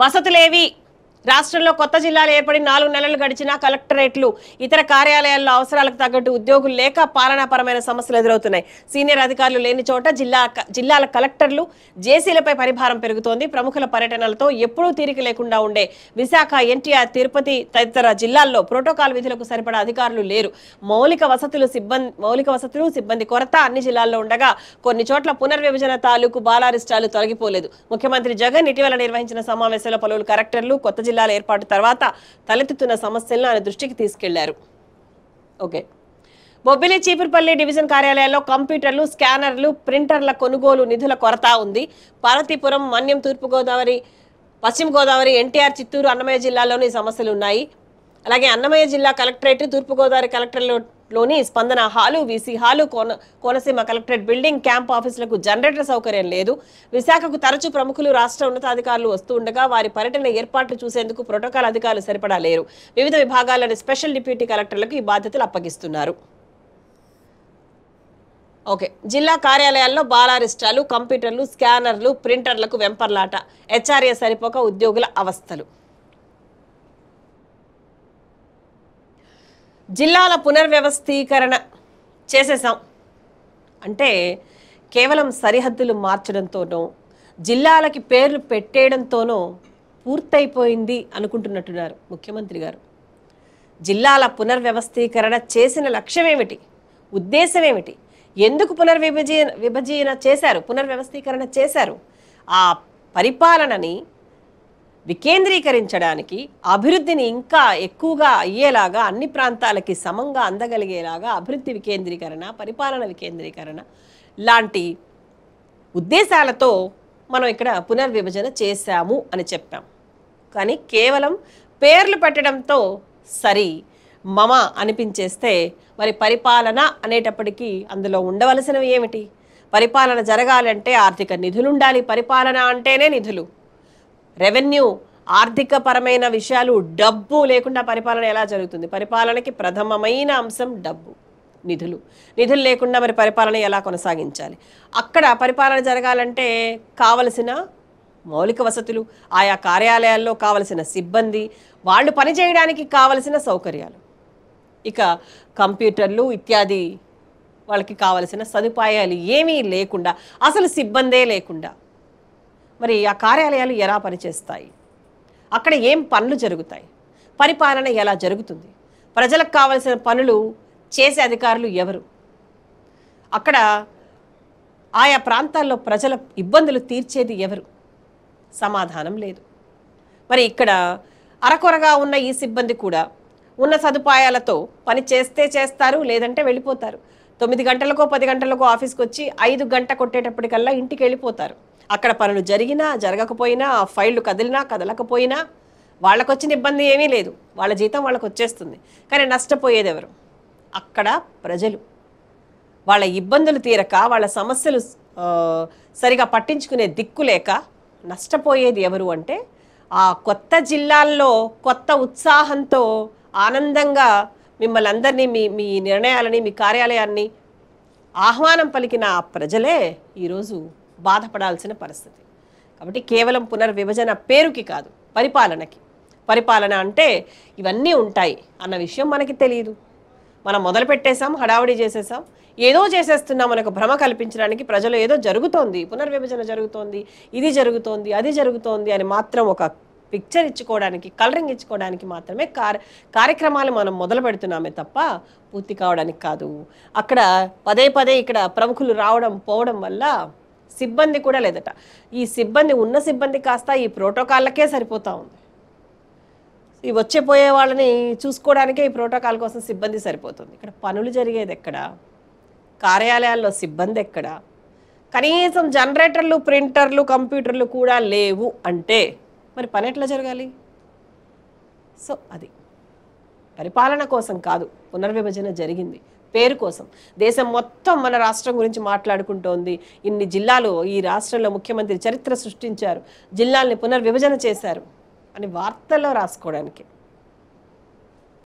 వసతులేవి రాష్ట్రంలో కొత్త జిల్లాలు ఏర్పడి నాలుగు నెలలు గడిచినా కలెక్టరేట్లు ఇతర కార్యాలయాల్లో అవసరాలకు తగ్గట్టు ఉద్యోగులు లేక పాలనాపరమైన సమస్యలు ఎదురవుతున్నాయి సీనియర్ అధికారులు లేని చోట జిల్లా జిల్లాల కలెక్టర్లు జేసీలపై పరిభారం పెరుగుతోంది ప్రముఖుల పర్యటనలతో ఎప్పుడూ తీరిక లేకుండా ఉండే విశాఖ ఎన్టీఆర్ తిరుపతి తదితర జిల్లాల్లో ప్రోటోకాల్ విధులకు సరిపడా అధికారులు లేరు మౌలిక వసతులు సిబ్బంది మౌలిక వసతులు సిబ్బంది కొరత అన్ని జిల్లాల్లో ఉండగా కొన్ని చోట్ల పునర్విభజన తాలూకు బాలారిష్టాలు తొలగిపోలేదు ముఖ్యమంత్రి జగన్ ఇటీవల నిర్వహించిన సమావేశంలో పలువురు కలెక్టర్లు కొత్త జిల్లా జిల్లాల ఏర్పాటు తర్వాత తలెత్తుతున్న సమస్యలను ఆయన దృష్టికి తీసుకెళ్లారు ఓకే బొబ్బిలి చీపురుపల్లి డివిజన్ కార్యాలయాల్లో కంప్యూటర్లు స్కానర్లు ప్రింటర్ల కొనుగోలు నిధుల కొరత ఉంది పార్వతీపురం మన్యం తూర్పుగోదావరి పశ్చిమ గోదావరి ఎన్టీఆర్ చిత్తూరు అన్నమయ్య జిల్లాలోని సమస్యలు ఉన్నాయి అలాగే అన్నమయ్య జిల్లా కలెక్టరేట్ తూర్పుగోదావరి కలెక్టర్లో లోని Spandana hall VC hall Kona Konaseema collectorate building camp ఆఫీసులకు జనరేటర్ సౌకర్యం లేదు విశాఖకు తరచూ ప్రముఖులు రాష్ట్ర ఉన్నతాధికారులు వస్తూ ఉండగా వారి పర్యటన ఏర్పాట్లు చూసేందుకు ప్రోటోకాల్ అధికారులు సరిపడా లేరు వివిధ విభాగాలలోని స్పెషల్ డిప్యూటీ కలెక్టర్లకు ఈ బాధ్యతలు అప్పగిస్తున్నారు ఓకే జిల్లా కార్యాలయాల్లో బాలారిస్టాలు కంప్యూటర్లు స్కానర్లు ప్రింటర్లకు వెంపర్లాట హెచ్ఆర్ఏ సరిపోక ఉద్యోగుల అవస్థలు జిల్లాల పునర్వ్యవస్థీకరణ చేసేసాం అంటే కేవలం సరిహద్దులు మార్చడంతోనో జిల్లాలకి పేర్లు పెట్టేయడంతోనో పూర్తయిపోయింది అనుకుంటున్నట్టున్నారు ముఖ్యమంత్రి గారు జిల్లాల పునర్వ్యవస్థీకరణ చేసిన లక్ష్యం ఏమిటి ఉద్దేశం ఏమిటి ఎందుకు పునర్విభజీ విభజన చేశారు పునర్వ్యవస్థీకరణ చేశారు ఆ పరిపాలనని వికేంద్రీకరించడానికి అభివృద్ధిని ఇంకా ఎక్కువగా అయ్యేలాగా అన్ని ప్రాంతాలకి సమంగా అందగలిగేలాగా అభివృద్ధి వికేంద్రీకరణ పరిపాలన వికేంద్రీకరణ లాంటి ఉద్దేశాలతో మనం ఇక్కడ పునర్విభజన చేశాము అని చెప్పాం కానీ కేవలం పేర్లు పెట్టడంతో సరి మమ అనిపించేస్తే మరి పరిపాలన అనేటప్పటికీ అందులో ఉండవలసినవి ఏమిటి పరిపాలన జరగాలంటే ఆర్థిక నిధులు ఉండాలి పరిపాలన అంటేనే నిధులు రెవెన్యూ ఆర్థిక పరమైన విషయాలు డబ్బు లేకుండా పరిపాలన ఎలా జరుగుతుంది పరిపాలనకి ప్రథమమైన అంశం డబ్బు నిధులు నిధులు లేకుండా మరి పరిపాలన ఎలా కొనసాగించాలి అక్కడ పరిపాలన జరగాలంటే కావలసిన మౌలిక వసతులు ఆయా కార్యాలయాల్లో కావలసిన సిబ్బంది వాళ్ళు పనిచేయడానికి కావలసిన సౌకర్యాలు ఇక కంప్యూటర్లు ఇత్యాది వాళ్ళకి కావలసిన సదుపాయాలు ఏమీ లేకుండా అసలు సిబ్బందే లేకుండా మరి ఆ కార్యాలయాలు ఎలా పనిచేస్తాయి అక్కడ ఏం పనులు జరుగుతాయి పరిపాలన ఎలా జరుగుతుంది ప్రజలకు కావలసిన పనులు చేసే అధికారులు ఎవరు అక్కడ ఆయా ప్రాంతాల్లో ప్రజల ఇబ్బందులు తీర్చేది ఎవరు సమాధానం లేదు మరి ఇక్కడ అరకొరగా ఉన్న ఈ సిబ్బంది కూడా ఉన్న సదుపాయాలతో పని చేస్తే చేస్తారు లేదంటే వెళ్ళిపోతారు తొమ్మిది గంటలకో పది గంటలకో ఆఫీస్కి వచ్చి ఐదు గంట కొట్టేటప్పటికల్లా ఇంటికి వెళ్ళిపోతారు అక్కడ పనులు జరిగినా జరగకపోయినా ఆ ఫైళ్ళు కదిలినా కదలకపోయినా వాళ్ళకు వచ్చిన ఇబ్బంది ఏమీ లేదు వాళ్ళ జీతం వాళ్ళకు వచ్చేస్తుంది కానీ నష్టపోయేది ఎవరు అక్కడ ప్రజలు వాళ్ళ ఇబ్బందులు తీరక వాళ్ళ సమస్యలు సరిగా పట్టించుకునే దిక్కు లేక నష్టపోయేది ఎవరు అంటే ఆ కొత్త జిల్లాల్లో కొత్త ఉత్సాహంతో ఆనందంగా మిమ్మల్ని అందరినీ మీ మీ నిర్ణయాలని మీ కార్యాలయాన్ని ఆహ్వానం పలికిన ప్రజలే ఈరోజు బాధపడాల్సిన పరిస్థితి కాబట్టి కేవలం పునర్విభజన పేరుకి కాదు పరిపాలనకి పరిపాలన అంటే ఇవన్నీ ఉంటాయి అన్న విషయం మనకి తెలియదు మనం మొదలు పెట్టేశాం హడావుడి చేసేసాం ఏదో చేసేస్తున్నాం మనకు భ్రమ కల్పించడానికి ప్రజలు ఏదో జరుగుతోంది పునర్విభజన జరుగుతోంది ఇది జరుగుతోంది అది జరుగుతోంది అని మాత్రం ఒక పిక్చర్ ఇచ్చుకోవడానికి కలరింగ్ ఇచ్చుకోవడానికి మాత్రమే కార్యక్రమాలు మనం మొదలు పెడుతున్నామే తప్ప పూర్తి కావడానికి కాదు అక్కడ పదే పదే ఇక్కడ ప్రముఖులు రావడం పోవడం వల్ల సిబ్బంది కూడా లేదట ఈ సిబ్బంది ఉన్న సిబ్బంది కాస్త ఈ ప్రోటోకాల్లకే సరిపోతూ ఉంది ఈ వచ్చే పోయే వాళ్ళని చూసుకోవడానికే ఈ ప్రోటోకాల్ కోసం సిబ్బంది సరిపోతుంది ఇక్కడ పనులు జరిగేది ఎక్కడ కార్యాలయాల్లో సిబ్బంది ఎక్కడ కనీసం జనరేటర్లు ప్రింటర్లు కంప్యూటర్లు కూడా లేవు అంటే మరి పని ఎట్లా జరగాలి సో అది పరిపాలన కోసం కాదు పునర్విభజన జరిగింది పేరు కోసం దేశం మొత్తం మన రాష్ట్రం గురించి మాట్లాడుకుంటోంది ఇన్ని జిల్లాలు ఈ రాష్ట్రంలో ముఖ్యమంత్రి చరిత్ర సృష్టించారు జిల్లాల్ని పునర్విభజన చేశారు అని వార్తల్లో రాసుకోవడానికి